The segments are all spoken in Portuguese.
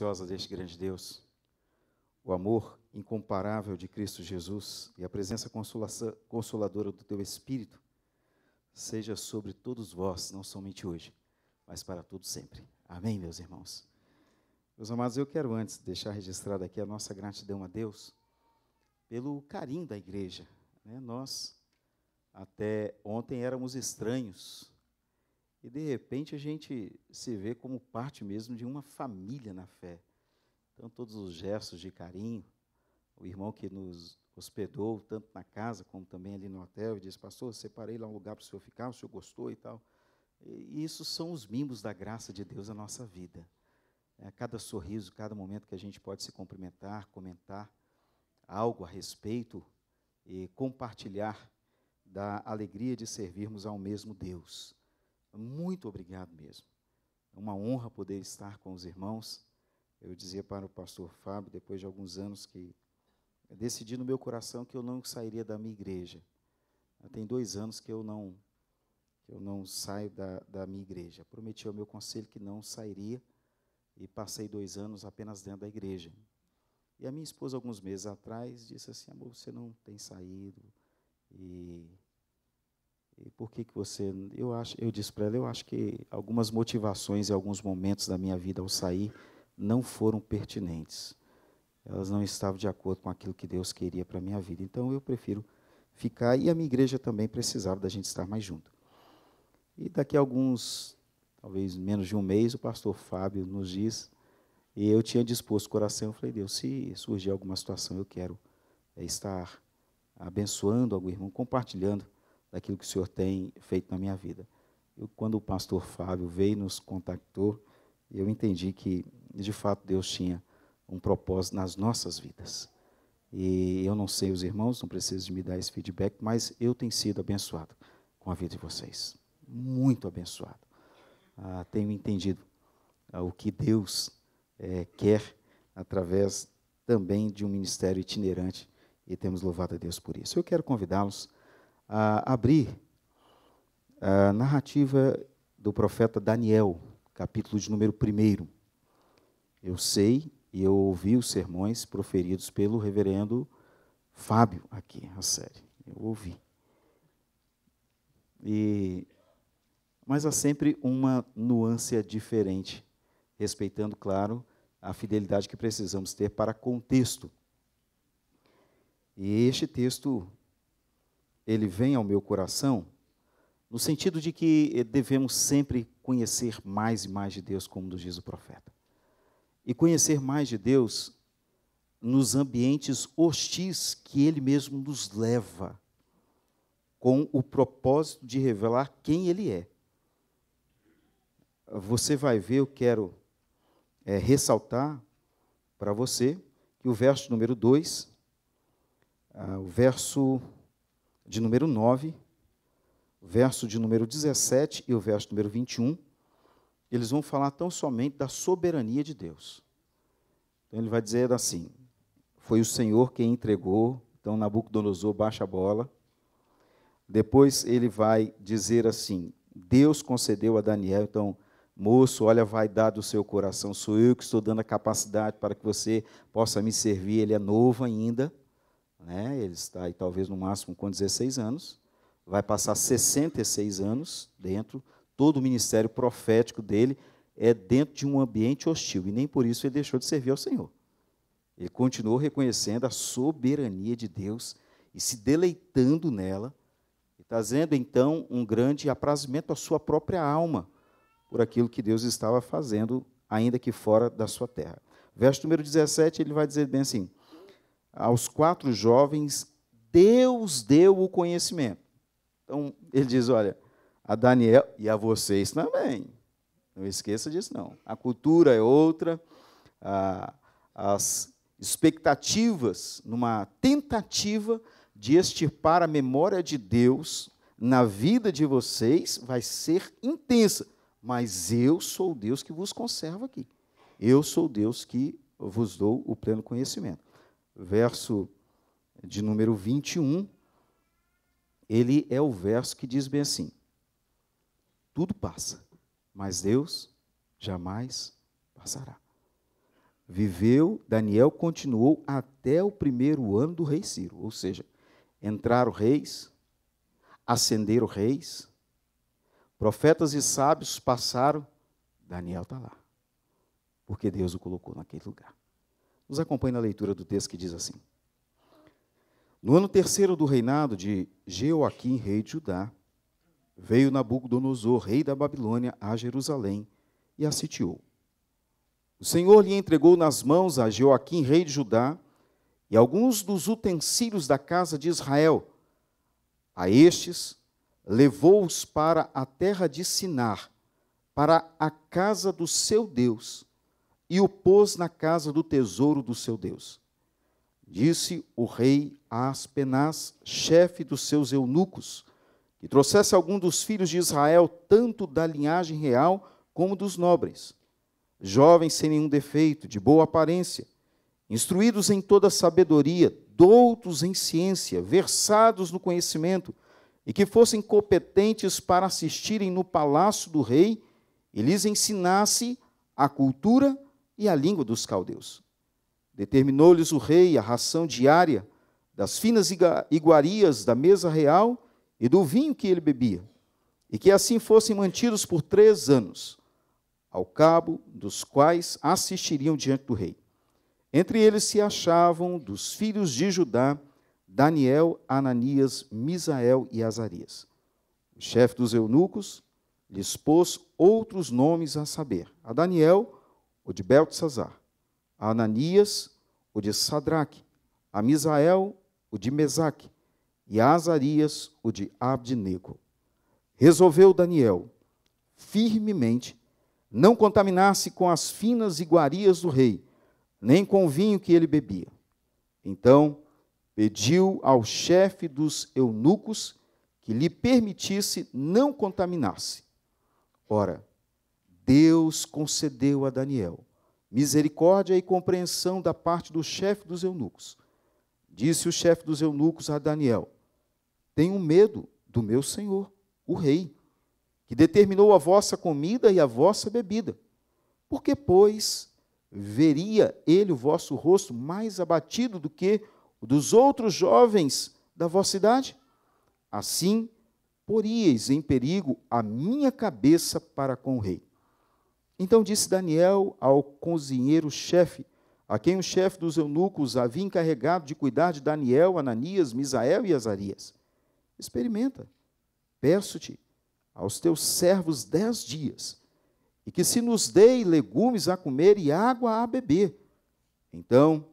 preciosa deste grande Deus, o amor incomparável de Cristo Jesus e a presença consoladora do Teu Espírito seja sobre todos vós, não somente hoje, mas para todos sempre. Amém, meus irmãos. Meus amados, eu quero antes deixar registrada aqui a nossa gratidão a Deus pelo carinho da igreja. Né? Nós, até ontem, éramos estranhos e de repente a gente se vê como parte mesmo de uma família na fé. Então, todos os gestos de carinho, o irmão que nos hospedou, tanto na casa como também ali no hotel, e disse: Pastor, separei lá um lugar para o senhor ficar, o senhor gostou e tal. E isso são os mimos da graça de Deus na nossa vida. É, cada sorriso, cada momento que a gente pode se cumprimentar, comentar algo a respeito e compartilhar da alegria de servirmos ao mesmo Deus. Muito obrigado mesmo. É uma honra poder estar com os irmãos. Eu dizia para o pastor Fábio, depois de alguns anos, que decidi no meu coração que eu não sairia da minha igreja. Tem dois anos que eu não que eu não saio da, da minha igreja. Prometi ao meu conselho que não sairia e passei dois anos apenas dentro da igreja. E a minha esposa, alguns meses atrás, disse assim: amor, você não tem saído. E e por que, que você. Eu, acho, eu disse para ela, eu acho que algumas motivações e alguns momentos da minha vida ao sair não foram pertinentes. Elas não estavam de acordo com aquilo que Deus queria para a minha vida. Então eu prefiro ficar e a minha igreja também precisava da gente estar mais junto. E daqui a alguns, talvez menos de um mês, o pastor Fábio nos diz, e eu tinha disposto o coração, eu falei, Deus, se surgir alguma situação, eu quero é, estar abençoando algum irmão, compartilhando daquilo que o Senhor tem feito na minha vida. Eu, quando o pastor Fábio veio e nos contactou, eu entendi que, de fato, Deus tinha um propósito nas nossas vidas. E eu não sei os irmãos, não preciso de me dar esse feedback, mas eu tenho sido abençoado com a vida de vocês. Muito abençoado. Ah, tenho entendido ah, o que Deus eh, quer através também de um ministério itinerante e temos louvado a Deus por isso. Eu quero convidá-los a abrir a narrativa do profeta Daniel, capítulo de número 1. Eu sei e eu ouvi os sermões proferidos pelo reverendo Fábio aqui, a série. Eu ouvi. E mas há sempre uma nuance diferente, respeitando, claro, a fidelidade que precisamos ter para contexto. E este texto ele vem ao meu coração, no sentido de que eh, devemos sempre conhecer mais e mais de Deus, como nos diz o profeta. E conhecer mais de Deus nos ambientes hostis que ele mesmo nos leva, com o propósito de revelar quem ele é. Você vai ver, eu quero é, ressaltar para você que o verso número 2, ah, o verso de número 9, verso de número 17 e o verso número 21, eles vão falar tão somente da soberania de Deus. Então ele vai dizer assim: Foi o Senhor quem entregou, então Nabucodonosor baixa a bola. Depois ele vai dizer assim: Deus concedeu a Daniel, então, moço, olha a vaidade do seu coração, sou eu que estou dando a capacidade para que você possa me servir, ele é novo ainda né? ele está aí talvez no máximo com 16 anos, vai passar 66 anos dentro, todo o ministério profético dele é dentro de um ambiente hostil, e nem por isso ele deixou de servir ao Senhor. Ele continuou reconhecendo a soberania de Deus e se deleitando nela, e trazendo então um grande aprazimento à sua própria alma por aquilo que Deus estava fazendo, ainda que fora da sua terra. Verso número 17, ele vai dizer bem assim: aos quatro jovens, Deus deu o conhecimento. Então, ele diz: olha, a Daniel e a vocês também. Não esqueça disso, não. A cultura é outra, a, as expectativas, numa tentativa de extirpar a memória de Deus na vida de vocês, vai ser intensa. Mas eu sou o Deus que vos conserva aqui. Eu sou o Deus que vos dou o pleno conhecimento verso de número 21, ele é o verso que diz bem assim: Tudo passa, mas Deus jamais passará. Viveu, Daniel continuou até o primeiro ano do rei Ciro, ou seja, entraram reis, ascenderam reis, profetas e sábios passaram, Daniel está lá, porque Deus o colocou naquele lugar. Nos acompanhe na leitura do texto que diz assim: No ano terceiro do reinado de Jeoaquim, rei de Judá, veio Nabucodonosor, rei da Babilônia, a Jerusalém e a sitiou. O Senhor lhe entregou nas mãos a Jeoaquim, rei de Judá, e alguns dos utensílios da casa de Israel. A estes levou-os para a terra de Sinar, para a casa do seu Deus e o pôs na casa do tesouro do seu Deus. Disse o rei a Aspenaz, chefe dos seus eunucos, que trouxesse algum dos filhos de Israel, tanto da linhagem real como dos nobres, jovens sem nenhum defeito, de boa aparência, instruídos em toda sabedoria, doutos em ciência, versados no conhecimento, e que fossem competentes para assistirem no palácio do rei e lhes ensinasse a cultura, e a língua dos caldeus. Determinou-lhes o rei a ração diária das finas iguarias da mesa real e do vinho que ele bebia, e que assim fossem mantidos por três anos, ao cabo dos quais assistiriam diante do rei. Entre eles se achavam dos filhos de Judá, Daniel, Ananias, Misael e Azarias. O chefe dos eunucos lhes pôs outros nomes a saber: a Daniel, o de Beltzazar, a Ananias, o de Sadraque, a Misael, o de Mesaque, e a Azarias, o de Abdinego. Resolveu Daniel, firmemente, não contaminar-se com as finas iguarias do rei, nem com o vinho que ele bebia. Então, pediu ao chefe dos eunucos que lhe permitisse não contaminar-se. Ora, Deus concedeu a Daniel misericórdia e compreensão da parte do chefe dos eunucos. Disse o chefe dos eunucos a Daniel: Tenho medo do meu senhor, o rei, que determinou a vossa comida e a vossa bebida. Porque, pois, veria ele o vosso rosto mais abatido do que o dos outros jovens da vossa idade? Assim, poríeis em perigo a minha cabeça para com o rei. Então disse Daniel ao cozinheiro-chefe, a quem o chefe dos eunucos havia encarregado de cuidar de Daniel, Ananias, Misael e Azarias: Experimenta, peço-te, aos teus servos dez dias, e que se nos dei legumes a comer e água a beber. Então,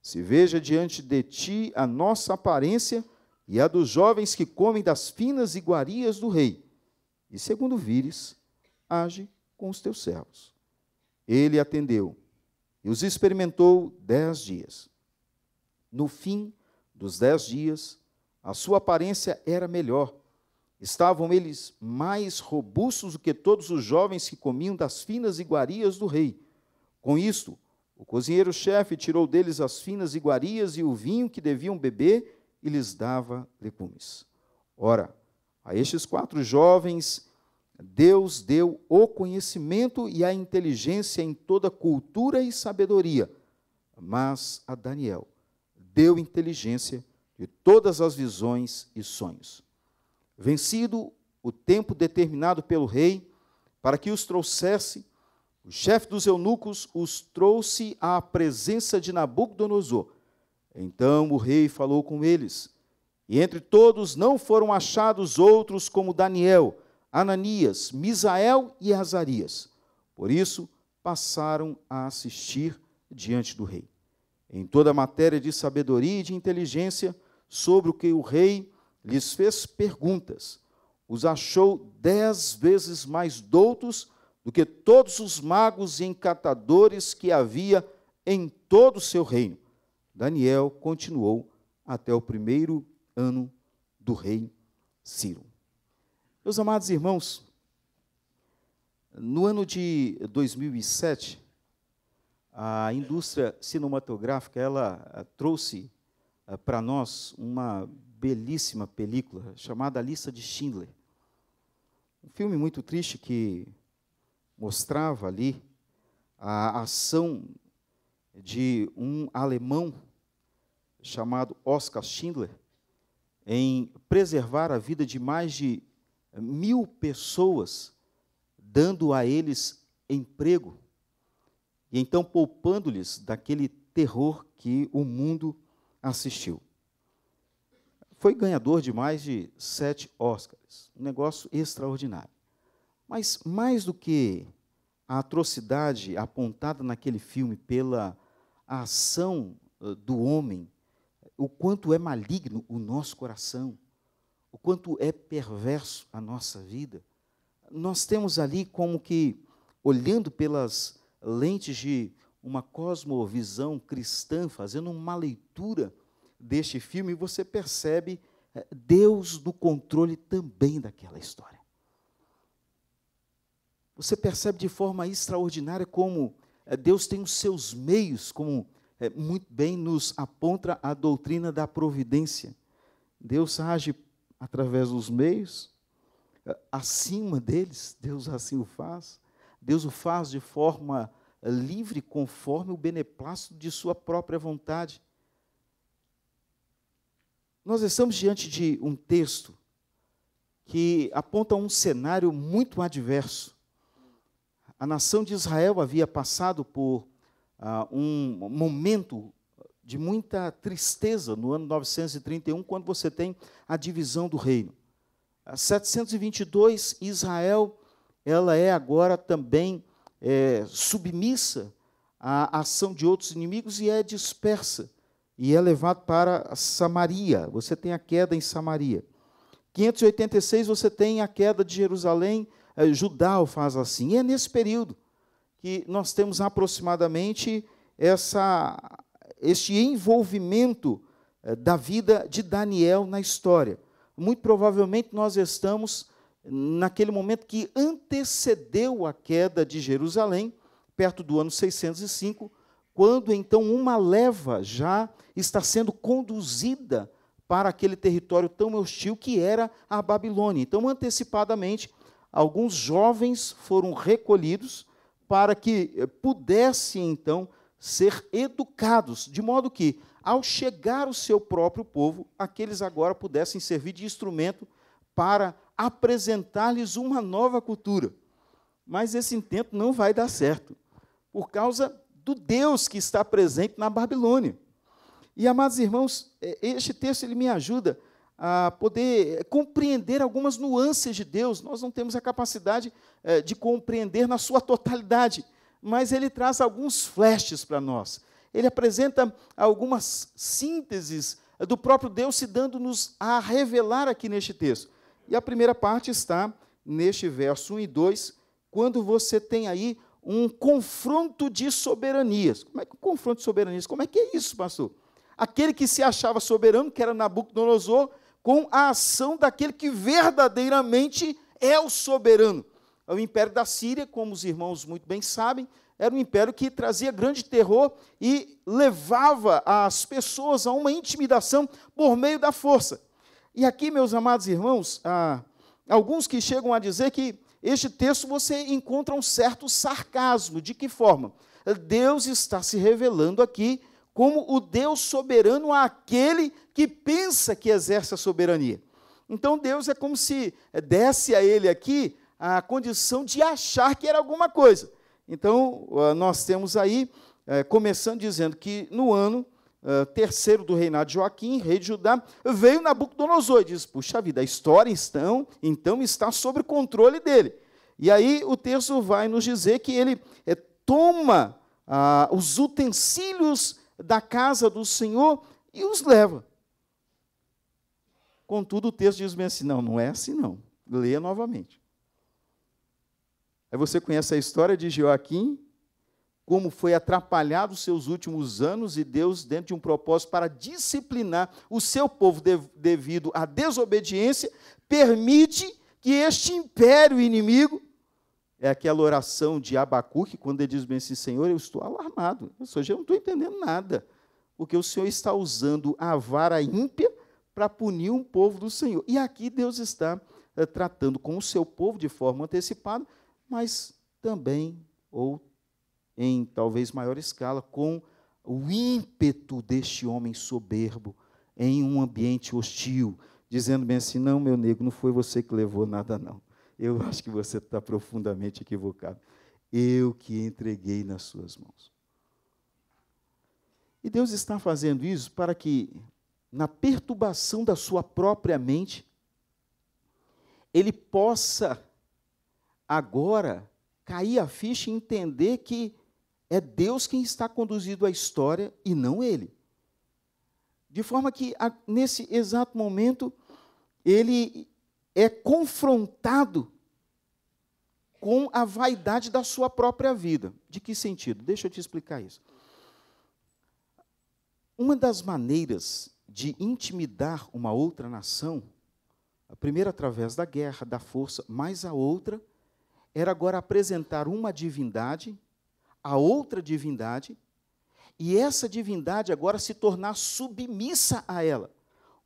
se veja diante de ti a nossa aparência e a dos jovens que comem das finas iguarias do rei. E segundo vires, age com os teus servos. Ele atendeu e os experimentou dez dias. No fim dos dez dias, a sua aparência era melhor. Estavam eles mais robustos do que todos os jovens que comiam das finas iguarias do rei. Com isto, o cozinheiro-chefe tirou deles as finas iguarias e o vinho que deviam beber e lhes dava legumes. Ora, a estes quatro jovens Deus deu o conhecimento e a inteligência em toda cultura e sabedoria, mas a Daniel deu inteligência de todas as visões e sonhos. Vencido o tempo determinado pelo rei para que os trouxesse, o chefe dos eunucos os trouxe à presença de Nabucodonosor. Então o rei falou com eles, e entre todos não foram achados outros como Daniel Ananias, Misael e Azarias. Por isso, passaram a assistir diante do rei. Em toda a matéria de sabedoria e de inteligência, sobre o que o rei lhes fez perguntas, os achou dez vezes mais doutos do que todos os magos e encantadores que havia em todo o seu reino. Daniel continuou até o primeiro ano do rei Ciro. Meus amados irmãos, no ano de 2007, a indústria cinematográfica ela eh, trouxe eh, para nós uma belíssima película chamada A Lista de Schindler. Um filme muito triste que mostrava ali a ação de um alemão chamado Oskar Schindler em preservar a vida de mais de mil pessoas, dando a eles emprego, e então poupando-lhes daquele terror que o mundo assistiu. Foi ganhador de mais de sete Oscars, um negócio extraordinário. Mas mais do que a atrocidade apontada naquele filme pela ação eh, do homem, o quanto é maligno o nosso coração o quanto é perverso a nossa vida, nós temos ali como que, olhando pelas lentes de uma cosmovisão cristã, fazendo uma leitura deste filme, você percebe eh, Deus no controle também daquela história. Você percebe de forma extraordinária como eh, Deus tem os seus meios, como eh, muito bem nos aponta a doutrina da providência. Deus age através dos meios, eh, acima deles, Deus assim o faz. Deus o faz de forma eh, livre, conforme o beneplácito de sua própria vontade. Nós estamos diante de um texto que aponta um cenário muito adverso. A nação de Israel havia passado por ah, um momento de muita tristeza no ano 931, quando você tem a divisão do reino. 722, Israel ela é agora também é, submissa à ação de outros inimigos e é dispersa e é levado para Samaria. Você tem a queda em Samaria. 586 você tem a queda de Jerusalém. É, Judá o faz assim. E é nesse período que nós temos aproximadamente essa este envolvimento eh, da vida de Daniel na história. Muito provavelmente nós estamos naquele momento que antecedeu a queda de Jerusalém, perto do ano 605, quando então uma leva já está sendo conduzida para aquele território tão hostil que era a Babilônia. Então, antecipadamente, alguns jovens foram recolhidos para que eh, pudesse então ser educados, de modo que, ao chegar o seu próprio povo, aqueles agora pudessem servir de instrumento para apresentar-lhes uma nova cultura. Mas esse intento não vai dar certo, por causa do Deus que está presente na Babilônia. E, amados irmãos, é, este texto ele me ajuda a poder é, compreender algumas nuances de Deus. Nós não temos a capacidade é, de compreender na sua totalidade mas ele traz alguns flashes para nós. Ele apresenta algumas sínteses do próprio Deus se dando-nos a revelar aqui neste texto. E a primeira parte está neste verso 1 e 2, quando você tem aí um confronto de soberanias. Como é que um confronto de soberanias? Como é que é isso, pastor? Aquele que se achava soberano, que era Nabucodonosor, com a ação daquele que verdadeiramente é o soberano. É o Império da Síria, como os irmãos muito bem sabem, era um império que trazia grande terror e levava as pessoas a uma intimidação por meio da força. E aqui, meus amados irmãos, há alguns que chegam a dizer que este texto você encontra um certo sarcasmo. De que forma? Deus está se revelando aqui como o Deus soberano àquele que pensa que exerce a soberania. Então Deus é como se desse a ele aqui a condição de achar que era alguma coisa. Então, ah, nós temos aí, eh, começando dizendo que no ano ah, terceiro do reinado de Joaquim, rei de Judá, veio Nabucodonosor e diz: Puxa vida, a história então, então está sob controle dele. E aí o texto vai nos dizer que ele eh, toma ah, os utensílios da casa do Senhor e os leva. Contudo, o texto diz bem assim: não, não é assim não. Leia novamente. Aí você conhece a história de Joaquim, como foi atrapalhado os seus últimos anos e Deus, dentro de um propósito para disciplinar o seu povo devido à desobediência, permite que este império inimigo é aquela oração de Abacuque, quando ele diz bem assim: Senhor, eu estou alarmado, eu só já não estou entendendo nada, porque o Senhor está usando a vara ímpia para punir um povo do Senhor. E aqui Deus está é, tratando com o seu povo de forma antecipada, mas também, ou em talvez maior escala, com o ímpeto deste homem soberbo em um ambiente hostil, dizendo bem assim: não, meu nego, não foi você que levou nada, não. Eu acho que você está profundamente equivocado. Eu que entreguei nas suas mãos. E Deus está fazendo isso para que, na perturbação da sua própria mente, ele possa agora cair a ficha e entender que é Deus quem está conduzindo a história e não ele. De forma que, nesse exato momento, ele é confrontado com a vaidade da sua própria vida. De que sentido? Deixa eu te explicar isso. Uma das maneiras de intimidar uma outra nação, a primeira através da guerra, da força, mas a outra era agora apresentar uma divindade a outra divindade e essa divindade agora se tornar submissa a ela.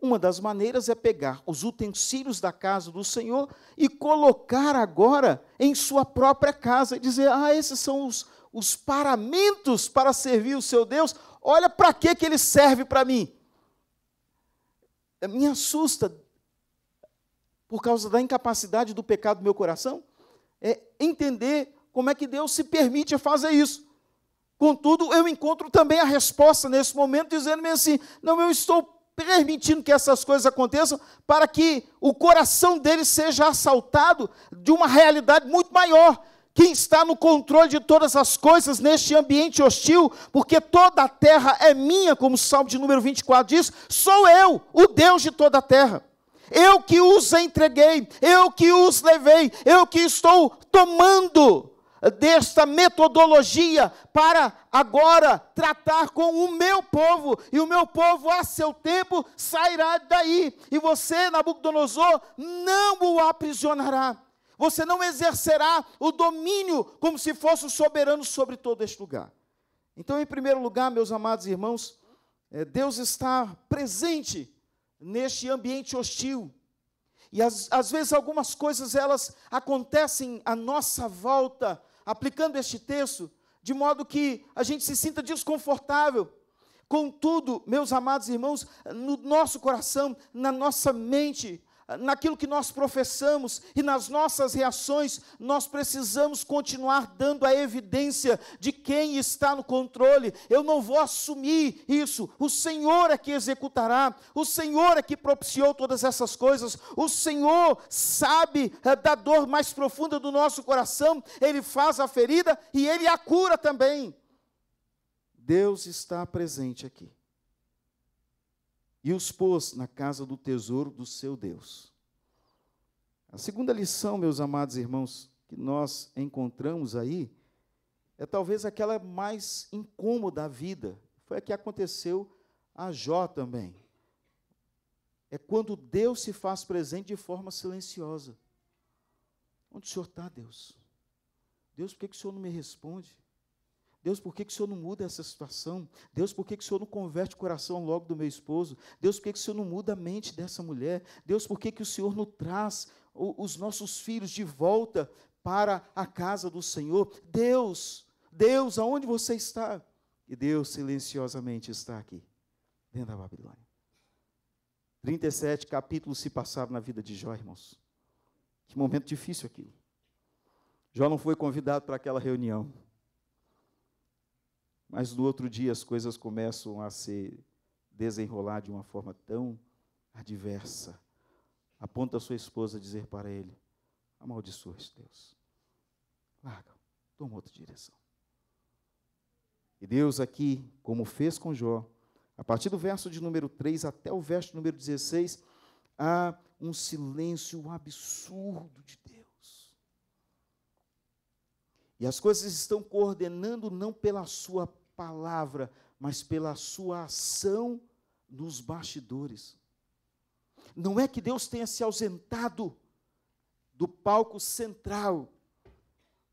Uma das maneiras é pegar os utensílios da casa do Senhor e colocar agora em sua própria casa e dizer: Ah, esses são os, os paramentos para servir o seu Deus, olha para que, que ele serve para mim. Me assusta por causa da incapacidade do pecado do meu coração é, entender como é que Deus se permite fazer isso. Contudo, eu encontro também a resposta nesse momento, dizendo-me assim: não, eu estou permitindo que essas coisas aconteçam para que o coração dele seja assaltado de uma realidade muito maior, quem está no controle de todas as coisas neste ambiente hostil, porque toda a terra é minha, como o Salmo de número 24 diz, sou eu, o Deus de toda a terra. Eu que os entreguei, eu que os levei, eu que estou tomando desta metodologia para agora tratar com o meu povo, e o meu povo a seu tempo sairá daí, e você, Nabucodonosor, não o aprisionará. Você não exercerá o domínio como se fosse o soberano sobre todo este lugar. Então, em primeiro lugar, meus amados irmãos, eh, Deus está presente neste ambiente hostil. E às, vezes algumas coisas elas acontecem à nossa volta, aplicando este texto, de modo que a gente se sinta desconfortável. Contudo, meus amados irmãos, no nosso coração, na nossa mente, naquilo que nós professamos e nas nossas reações, nós precisamos continuar dando a evidência de quem está no controle. Eu não vou assumir isso. O Senhor é que executará, o Senhor é que propiciou todas essas coisas, o Senhor sabe eh, da dor mais profunda do nosso coração, Ele faz a ferida e Ele a cura também. Deus está presente aqui e os pôs na casa do tesouro do seu Deus. A segunda lição, meus amados irmãos, que nós encontramos aí, é talvez aquela mais incômoda à vida. Foi a que aconteceu a Jó também. É quando Deus se faz presente de forma silenciosa. Onde o Senhor está, Deus? Deus, por que, que o Senhor não me responde? Deus, por que, que o Senhor não muda essa situação? Deus, por que, que o Senhor não converte o coração logo do meu esposo? Deus, por que, que o Senhor não muda a mente dessa mulher? Deus, por que, que o Senhor não traz os nossos filhos de volta para a casa do Senhor? Deus, Deus, aonde você está? E Deus silenciosamente está aqui, dentro da Babilônia. 37 capítulos se passaram na vida de Jó, irmãos. Que momento difícil aquilo. Jó não foi convidado para aquela reunião. Mas no outro dia as coisas começam a se desenrolar de uma forma tão adversa. Aponta a sua esposa a dizer para ele: amaldiçoa este Deus. Larga, toma outra direção. E Deus aqui, como fez com Jó, a partir do verso de número 3 até o verso número 16, há um silêncio absurdo de Deus. E as coisas estão coordenando não pela sua palavra, mas pela sua ação nos bastidores. Não é que Deus tenha se ausentado do palco central,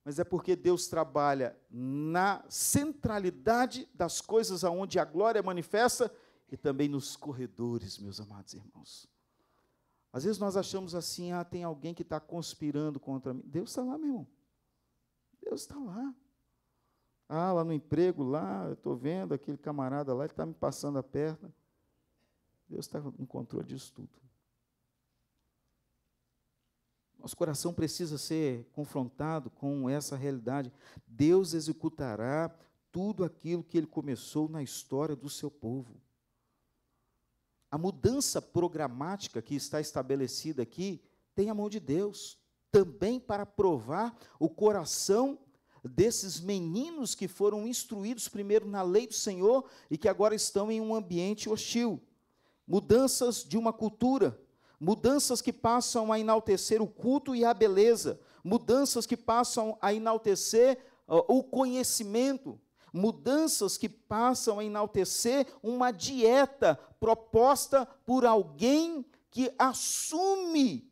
mas é porque Deus trabalha na centralidade das coisas aonde a glória manifesta e também nos corredores, meus amados irmãos. Às vezes nós achamos assim, ah, tem alguém que está conspirando contra mim. Deus está lá, meu irmão. Deus está lá. Ah, lá no emprego, lá, eu estou vendo aquele camarada lá, ele está me passando a perna. Deus está no controle disso tudo. Nosso coração precisa ser confrontado com essa realidade. Deus executará tudo aquilo que ele começou na história do seu povo. A mudança programática que está estabelecida aqui tem a mão de Deus, também para provar o coração desses meninos que foram instruídos primeiro na lei do Senhor e que agora estão em um ambiente hostil. Mudanças de uma cultura, mudanças que passam a enaltecer o culto e a beleza, mudanças que passam a enaltecer uh, o conhecimento, mudanças que passam a enaltecer uma dieta proposta por alguém que assume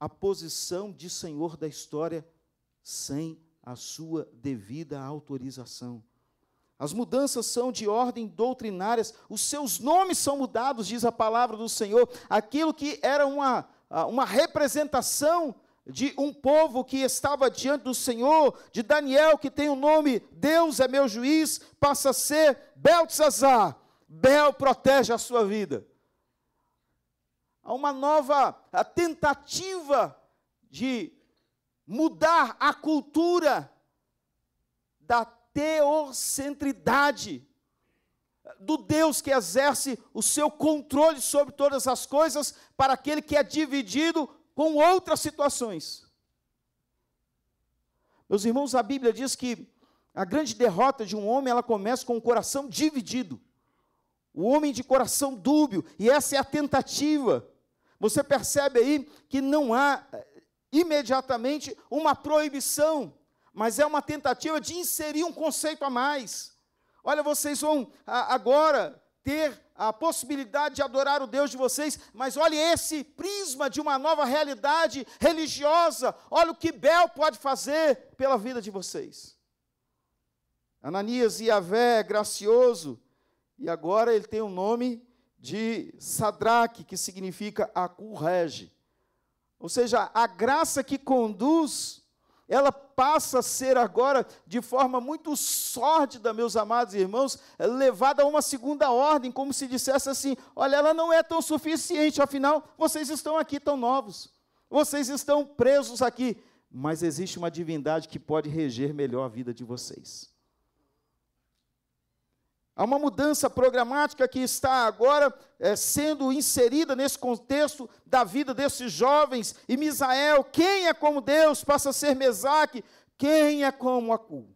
a posição de Senhor da história sem a sua devida autorização. As mudanças são de ordem doutrinárias, os seus nomes são mudados, diz a palavra do Senhor. Aquilo que era uma, ah, uma representação de um povo que estava diante do Senhor, de Daniel, que tem o nome Deus é meu juiz, passa a ser Beltzazar. Bel protege a sua vida. Há uma nova ah, tentativa de mudar a cultura da teocentridade, do Deus que exerce o seu controle sobre todas as coisas, para aquele que é dividido com outras situações. Meus irmãos, a Bíblia diz que a grande derrota de um homem, ela começa com o um coração dividido. O homem de coração dúbio, e essa é a tentativa. Você percebe aí que não há imediatamente uma proibição, mas é uma tentativa de inserir um conceito a mais. Olha, vocês vão agora ter a possibilidade de adorar o Deus de vocês, mas olhe esse prisma de uma nova realidade religiosa. Olha o que Bel pode fazer pela vida de vocês. Ananias e Avé é gracioso, e agora ele tem o nome de Sadraque, que significa acurrege. Ou seja, a graça que conduz, ela passa a ser agora, de forma muito sórdida, meus amados irmãos, levada a uma segunda ordem, como se dissesse assim: olha, ela não é tão suficiente, afinal, vocês estão aqui tão novos, vocês estão presos aqui, mas existe uma divindade que pode reger melhor a vida de vocês. Há uma mudança programática que está agora é, sendo inserida nesse contexto da vida desses jovens. E Misael, quem é como Deus, passa a ser Mesaque, quem é como Acu?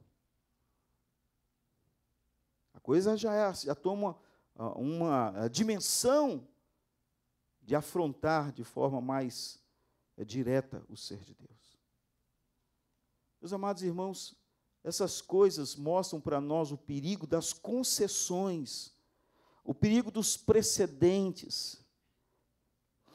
A coisa já, é, já toma ah, uma ah, dimensão de afrontar de forma mais eh, direta o ser de Deus. Meus amados irmãos, essas coisas mostram para nós o perigo das concessões, o perigo dos precedentes.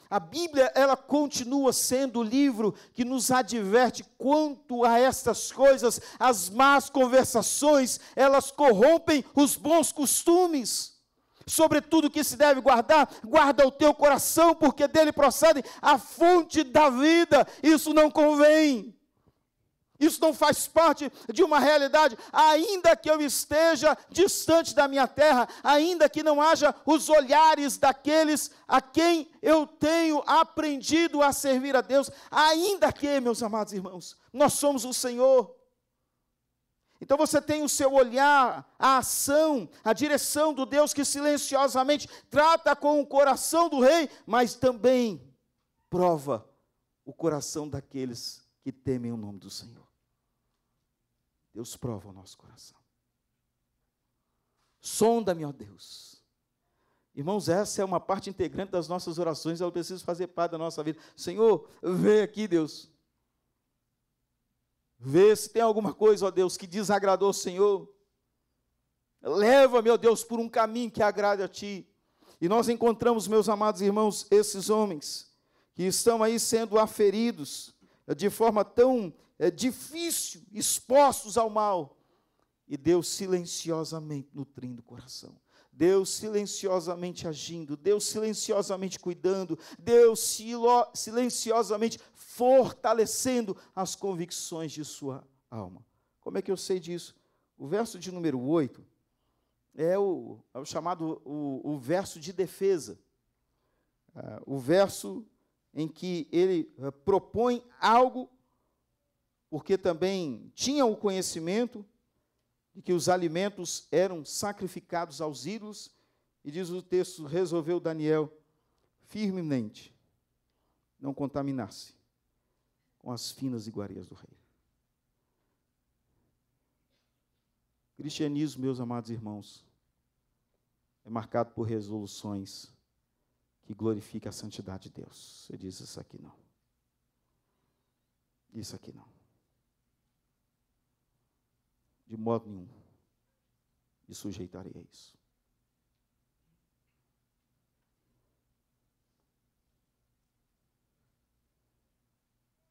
A Bíblia, ela continua sendo o livro que nos adverte quanto a estas coisas, as más conversações, elas corrompem os bons costumes. Sobretudo que se deve guardar, guarda o teu coração, porque dele procede a fonte da vida. Isso não convém isso não faz parte de uma realidade, ainda que eu esteja distante da minha terra, ainda que não haja os olhares daqueles a quem eu tenho aprendido a servir a Deus, ainda que, meus amados irmãos, nós somos o Senhor. Então você tem o seu olhar, a ação, a direção do Deus que silenciosamente trata com o coração do rei, mas também prova o coração daqueles que temem o nome do Senhor. Deus prova o nosso coração. Sonda-me, ó Deus. Irmãos, essa é uma parte integrante das nossas orações, ela precisa fazer parte da nossa vida. Senhor, vê aqui, Deus. Vê se tem alguma coisa, ó Deus, que desagradou o Senhor. Leva, meu Deus, por um caminho que agrade a Ti. E nós encontramos, meus amados irmãos, esses homens que estão aí sendo aferidos de forma tão é, difícil, expostos ao mal. E Deus silenciosamente nutrindo o coração. Deus silenciosamente agindo, Deus silenciosamente cuidando, Deus silo, silenciosamente fortalecendo as convicções de sua alma. Como é que eu sei disso? O verso de número 8 é o, é o chamado o, o, verso de defesa. Ah, o verso em que ele eh, propõe algo porque também tinham o conhecimento de que os alimentos eram sacrificados aos ídolos, e diz o texto: resolveu Daniel firmemente não contaminar-se com as finas iguarias do rei. Cristianismo, meus amados irmãos, é marcado por resoluções que glorificam a santidade de Deus. Você diz isso aqui não. Isso aqui não de modo nenhum me sujeitarei a isso.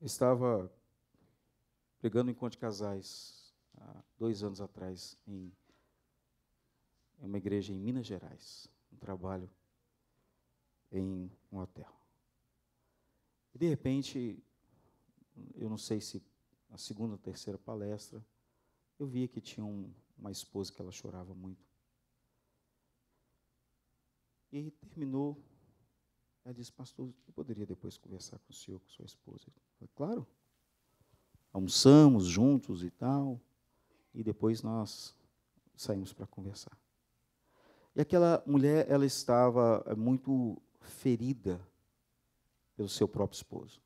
estava pregando em encontro de casais há dois anos atrás em uma igreja em Minas Gerais, um trabalho em um hotel. E de repente, eu não sei se a segunda ou terceira palestra, eu via que tinha um, uma esposa que ela chorava muito. E terminou. Ela disse, pastor, eu poderia depois conversar com o senhor, com sua esposa? Eu falei, claro. Almoçamos juntos e tal. E depois nós saímos para conversar. E aquela mulher, ela estava eh, muito ferida pelo seu próprio esposo.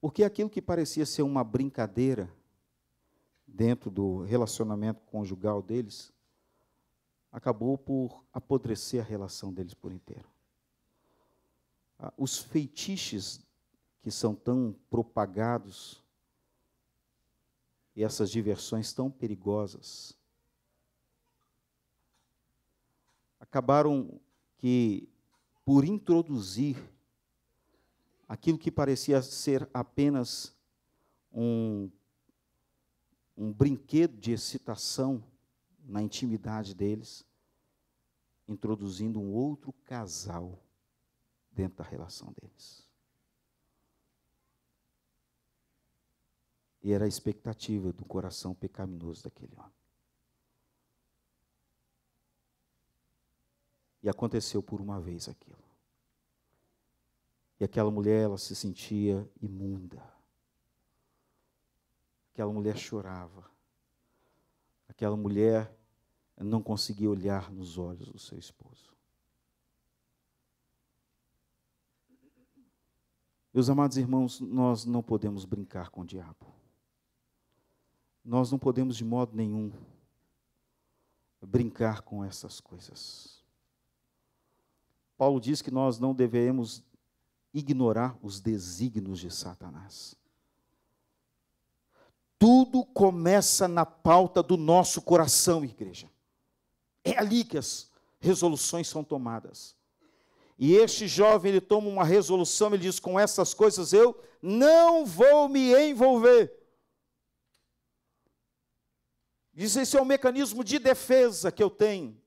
Porque aquilo que parecia ser uma brincadeira dentro do relacionamento conjugal deles, acabou por apodrecer a relação deles por inteiro. Ah, os feitiços que são tão propagados e essas diversões tão perigosas acabaram que por introduzir aquilo que parecia ser apenas um um brinquedo de excitação na intimidade deles, introduzindo um outro casal dentro da relação deles. E era a expectativa do coração pecaminoso daquele homem. E aconteceu por uma vez aquilo. E aquela mulher, ela se sentia imunda. Aquela mulher chorava. Aquela mulher não conseguia olhar nos olhos do seu esposo. Meus amados irmãos, nós não podemos brincar com o diabo. Nós não podemos de modo nenhum brincar com essas coisas. Paulo diz que nós não devemos ignorar os desígnios de Satanás. Tudo começa na pauta do nosso coração, igreja. É ali que as resoluções são tomadas. E este jovem, ele toma uma resolução, ele diz: com essas coisas eu não vou me envolver. Diz: esse é o mecanismo de defesa que eu tenho.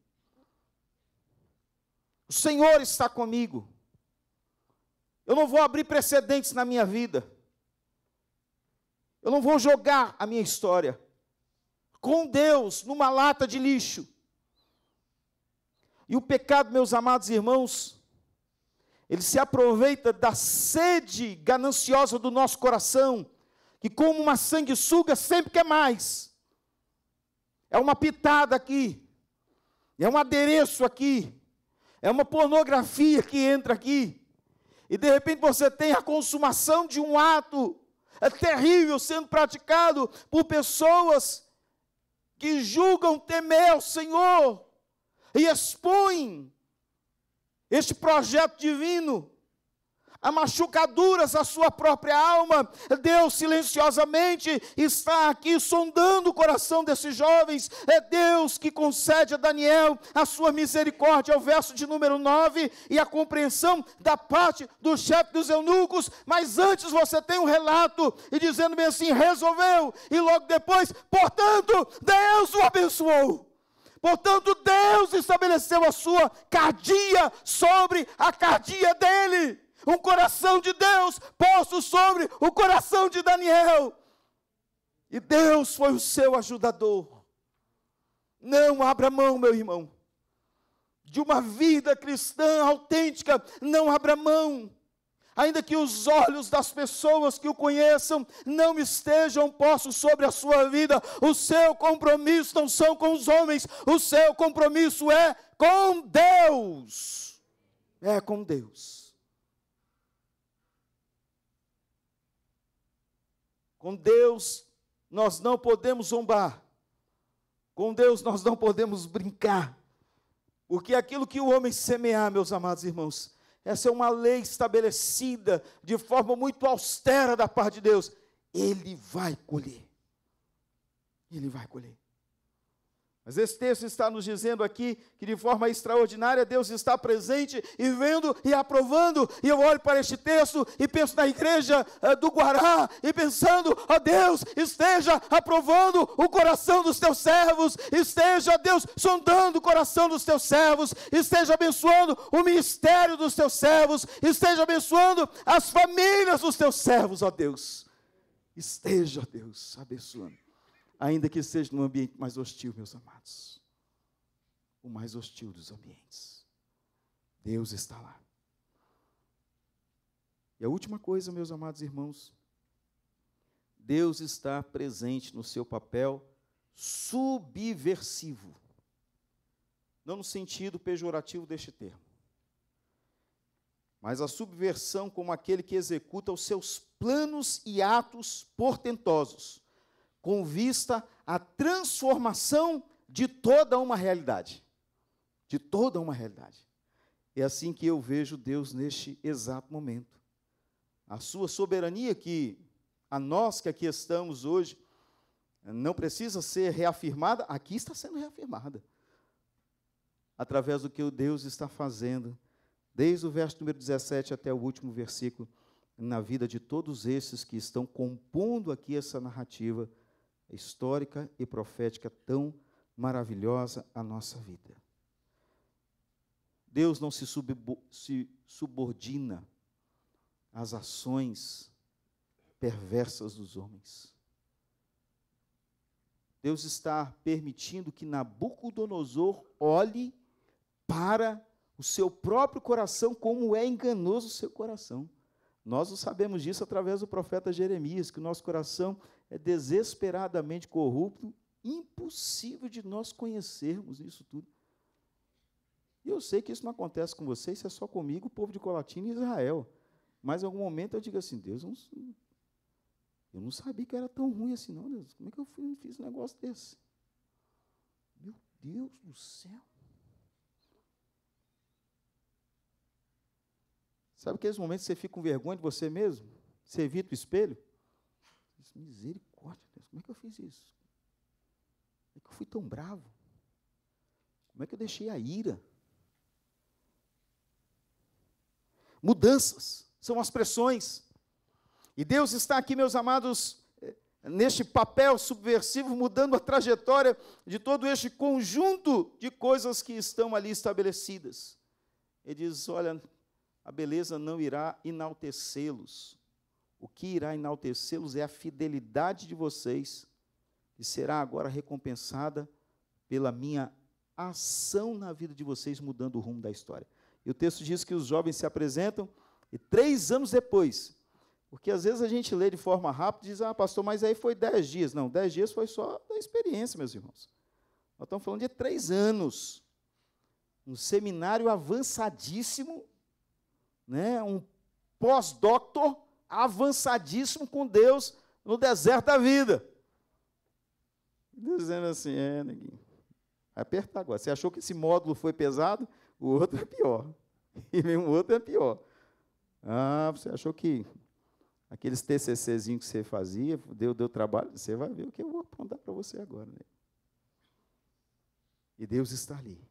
O Senhor está comigo. Eu não vou abrir precedentes na minha vida. Eu não vou jogar a minha história com Deus numa lata de lixo. E o pecado, meus amados irmãos, ele se aproveita da sede gananciosa do nosso coração, que como uma sanguessuga sempre quer mais. É uma pitada aqui, é um adereço aqui, é uma pornografia que entra aqui. E de repente você tem a consumação de um ato é terrível sendo praticado por pessoas que julgam temer ao Senhor e expõem este projeto divino a machucaduras à sua própria alma. Deus silenciosamente está aqui sondando o coração desses jovens. É Deus que concede a Daniel a sua misericórdia, ao é o verso de número 9, e a compreensão da parte do chefe dos eunucos. Mas antes você tem um relato e dizendo bem assim: resolveu, e logo depois, portanto, Deus o abençoou. Portanto, Deus estabeleceu a sua cardia sobre a cardia dele. Um coração de Deus posto sobre o coração de Daniel. E Deus foi o seu ajudador. Não abra mão, meu irmão, de uma vida cristã autêntica. Não abra mão ainda que os olhos das pessoas que o conheçam não estejam postos sobre a sua vida, o seu compromisso não são com os homens, o seu compromisso é com Deus. É com Deus. Com Deus nós não podemos zombar. Com Deus nós não podemos brincar. Porque aquilo que o homem semear, meus amados irmãos, essa é uma lei estabelecida de forma muito austera da parte de Deus. Ele vai colher. Ele vai colher. Mas esse texto está nos dizendo aqui que de forma extraordinária Deus está presente e vendo e aprovando. E eu olho para este texto e penso na igreja eh, do Guará e pensando, ó Deus, esteja aprovando o coração dos teus servos, esteja, Deus, sondando o coração dos teus servos, esteja abençoando o ministério dos teus servos, esteja abençoando as famílias dos teus servos, ó Deus. Esteja, Deus, abençoando ainda que seja num ambiente mais hostil, meus amados. O mais hostil dos ambientes. Deus está lá. E a última coisa, meus amados irmãos, Deus está presente no seu papel subversivo. Não no sentido pejorativo deste termo, mas a subversão como aquele que executa os seus planos e atos portentosos com vista à transformação de toda uma realidade. De toda uma realidade. É assim que eu vejo Deus neste exato momento. A sua soberania, que a nós que aqui estamos hoje, eh, não precisa ser reafirmada, aqui está sendo reafirmada. Através do que o Deus está fazendo, desde o verso número 17 até o último versículo, na vida de todos esses que estão compondo aqui essa narrativa histórica e profética tão maravilhosa à nossa vida. Deus não se, subordina às ações perversas dos homens. Deus está permitindo que Nabucodonosor olhe para o seu próprio coração, como é enganoso o seu coração. Nós sabemos disso através do profeta Jeremias, que o nosso coração é desesperadamente corrupto, impossível de nós conhecermos isso tudo. E eu sei que isso não acontece com vocês, isso é só comigo, o povo de Colatina e Israel. Mas em algum momento eu digo assim, Deus, não, eu não sabia que era tão ruim assim, não, Deus. Como é que eu fui, fiz um negócio desse? Meu Deus do céu. Sabe aqueles momentos que você fica com vergonha de você mesmo? Você evita o espelho? Disse, misericórdia, Deus, como é que eu fiz isso? Como é que eu fui tão bravo? Como é que eu deixei a ira? Mudanças são as pressões. E Deus está aqui, meus amados, eh, neste papel subversivo, mudando a trajetória de todo este conjunto de coisas que estão ali estabelecidas. Ele diz: olha, a beleza não irá enaltecê-los, o que irá enaltecê-los é a fidelidade de vocês, que será agora recompensada pela minha ação na vida de vocês, mudando o rumo da história. E o texto diz que os jovens se apresentam e três anos depois, porque às vezes a gente lê de forma rápida e diz, ah, pastor, mas aí foi dez dias. Não, dez dias foi só da experiência, meus irmãos. Nós estamos falando de três anos. Um seminário avançadíssimo, né? um pós doutor avançadíssimo com Deus no deserto da vida. Dizendo assim, é, neguinho, vai apertar agora. Você achou que esse módulo foi pesado? O outro é pior. E mesmo o outro é pior. Ah, você achou que aqueles TCCzinhos que você fazia, deu, deu trabalho? Você vai ver o que eu vou apontar para você agora. Né? E Deus está ali.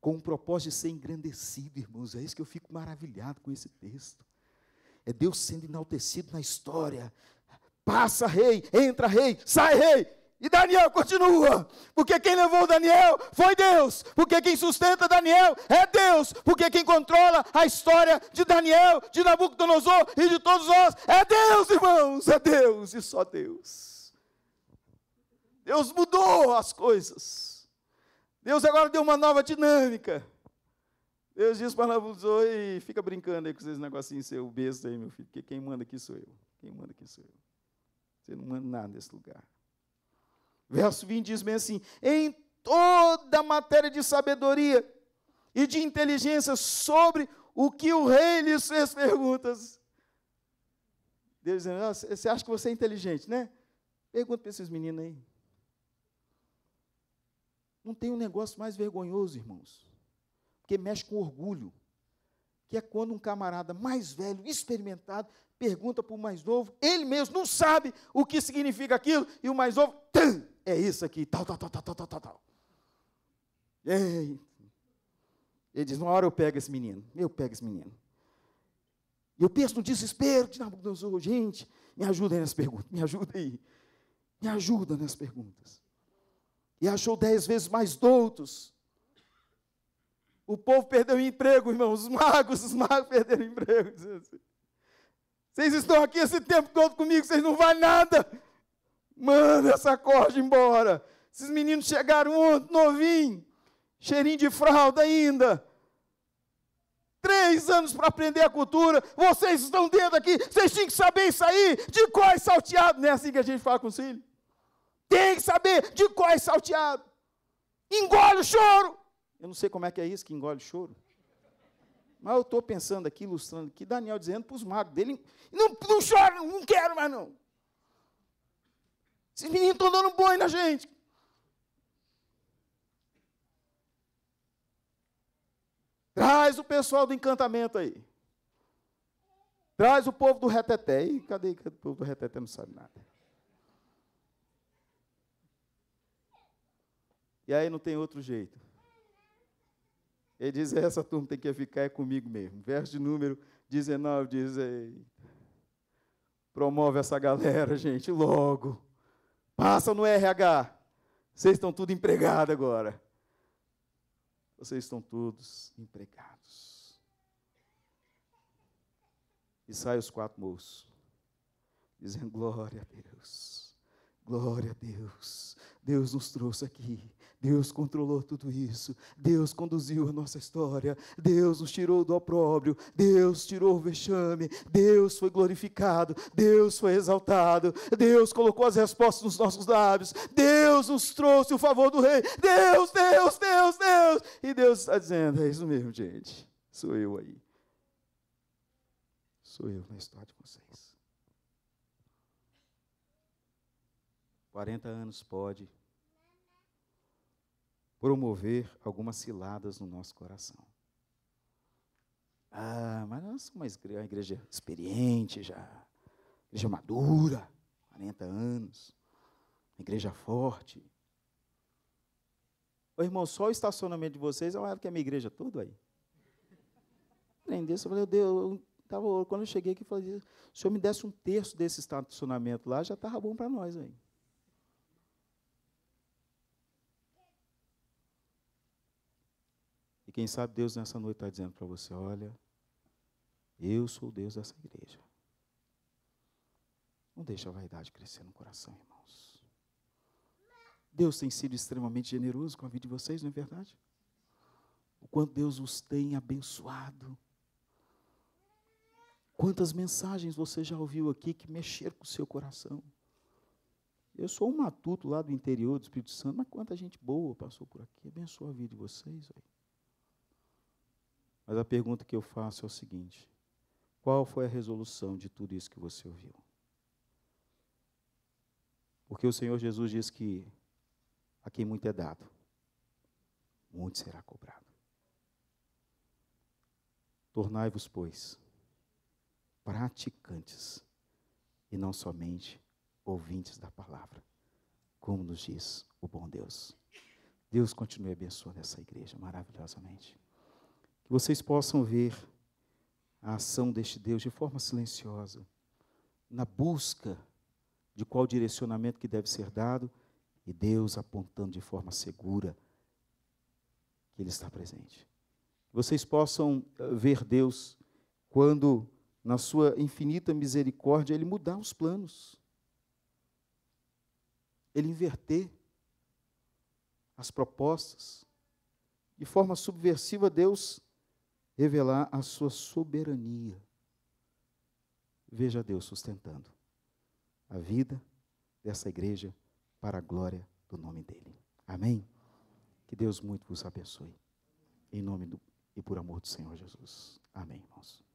Com o propósito de ser engrandecido, irmãos. É isso que eu fico maravilhado com esse texto. É Deus sendo enaltecido na história. Passa rei, entra rei, sai rei. E Daniel continua, porque quem levou Daniel foi Deus, porque quem sustenta Daniel é Deus, porque quem controla a história de Daniel, de Nabucodonosor e de todos nós é Deus, irmãos, é Deus e só Deus. Deus mudou as coisas, Deus agora deu uma nova dinâmica. Deus diz para Nabucodonosor, e fica brincando aí com esses negocinhos seu besta aí, meu filho, porque quem manda aqui sou eu. Quem manda aqui sou eu. Você não manda nada nesse lugar. Verso 20 diz bem assim: em toda matéria de sabedoria e de inteligência sobre o que o rei lhe fez perguntas. Deus dizendo, ah, você acha que você é inteligente, né? Pergunta para esses meninos aí. Não tem um negócio mais vergonhoso, irmãos, que mexe com orgulho, que é quando um camarada mais velho, experimentado, pergunta para o mais novo, ele mesmo não sabe o que significa aquilo, e o mais novo, é isso aqui, tal, tal, tal, tal, tal, tal, tal. Ei. Ele diz, uma hora eu pego esse menino, eu pego esse menino. E eu penso no desespero de Nabucodonosor, gente, me ajuda aí nessa pergunta, me ajuda aí. Me ajuda nas perguntas. E achou dez vezes mais doutos o povo perdeu o emprego, irmãos. Os magos, os magos perderam o emprego. Vocês estão aqui esse tempo todo comigo, vocês não valem nada. Manda essa corda embora. Esses meninos chegaram ontem, novinho, cheirinho de fralda ainda. Três anos para aprender a cultura. Vocês estão dentro aqui, vocês tinham que saber isso aí, de qual é salteado. Não é assim que a gente fala com os filhos? Tem que saber de qual é salteado. Engole o choro. Eu não sei como é que é isso que engole choro. Mas eu estou pensando aqui, ilustrando aqui, Daniel dizendo para os magos dele: não, não chora, não quero mais não. Esses meninos estão dando boi na gente. Traz o pessoal do encantamento aí. Traz o povo do reteté. E cadê, cadê o povo do reteté? Não sabe nada. E aí não tem outro jeito. Ele diz: essa turma tem que ficar é comigo mesmo. Verso de número 19 diz: promove essa galera, gente, logo. Passa no RH. Vocês estão tudo empregados agora. Vocês estão todos empregados. E saem os quatro moços, dizendo: Glória a Deus, glória a Deus, Deus nos trouxe aqui Deus controlou tudo isso. Deus conduziu a nossa história. Deus nos tirou do opróbrio. Deus tirou o vexame. Deus foi glorificado. Deus foi exaltado. Deus colocou as respostas nos nossos lábios. Deus nos trouxe o favor do Rei. Deus, Deus, Deus, Deus. E Deus está dizendo: é isso mesmo, gente. Sou eu aí. Sou eu na história de vocês. 40 anos pode, promover algumas ciladas no nosso coração. Ah, mas nós somos uma igreja experiente já, igreja madura, 40 anos, igreja forte. Ô irmão, só o estacionamento de vocês, é olha que é a minha igreja tudo aí. Prender, eu falei, Deus, eu tava, quando eu cheguei aqui, eu falei, se eu me desse um terço desse estacionamento lá, já estava bom para nós aí. E quem sabe Deus nessa noite está dizendo para você: olha, eu sou o Deus dessa igreja. Não deixe a vaidade crescer no coração, irmãos. Deus tem sido extremamente generoso com a vida de vocês, não é verdade? O quanto Deus os tem abençoado. Quantas mensagens você já ouviu aqui que mexeram com o seu coração? Eu sou um matuto lá do interior do Espírito Santo, mas quanta gente boa passou por aqui. Abençoa a vida de vocês. Aí. Mas a pergunta que eu faço é o seguinte: qual foi a resolução de tudo isso que você ouviu? Porque o Senhor Jesus diz que a quem muito é dado, muito será cobrado. Tornai-vos, pois, praticantes e não somente ouvintes da palavra, como nos diz o bom Deus. Deus continue abençoando essa igreja maravilhosamente que vocês possam ver a ação deste Deus de forma silenciosa, na busca de qual direcionamento que deve ser dado, e Deus apontando de forma segura que Ele está presente. Que vocês possam eh, ver Deus quando, na sua infinita misericórdia, Ele mudar os planos, Ele inverter as propostas. De forma subversiva, Deus revelar a sua soberania. Veja Deus sustentando a vida dessa igreja para a glória do nome dele. Amém? Que Deus muito vos abençoe. Em nome do, e por amor do Senhor Jesus. Amém, irmãos.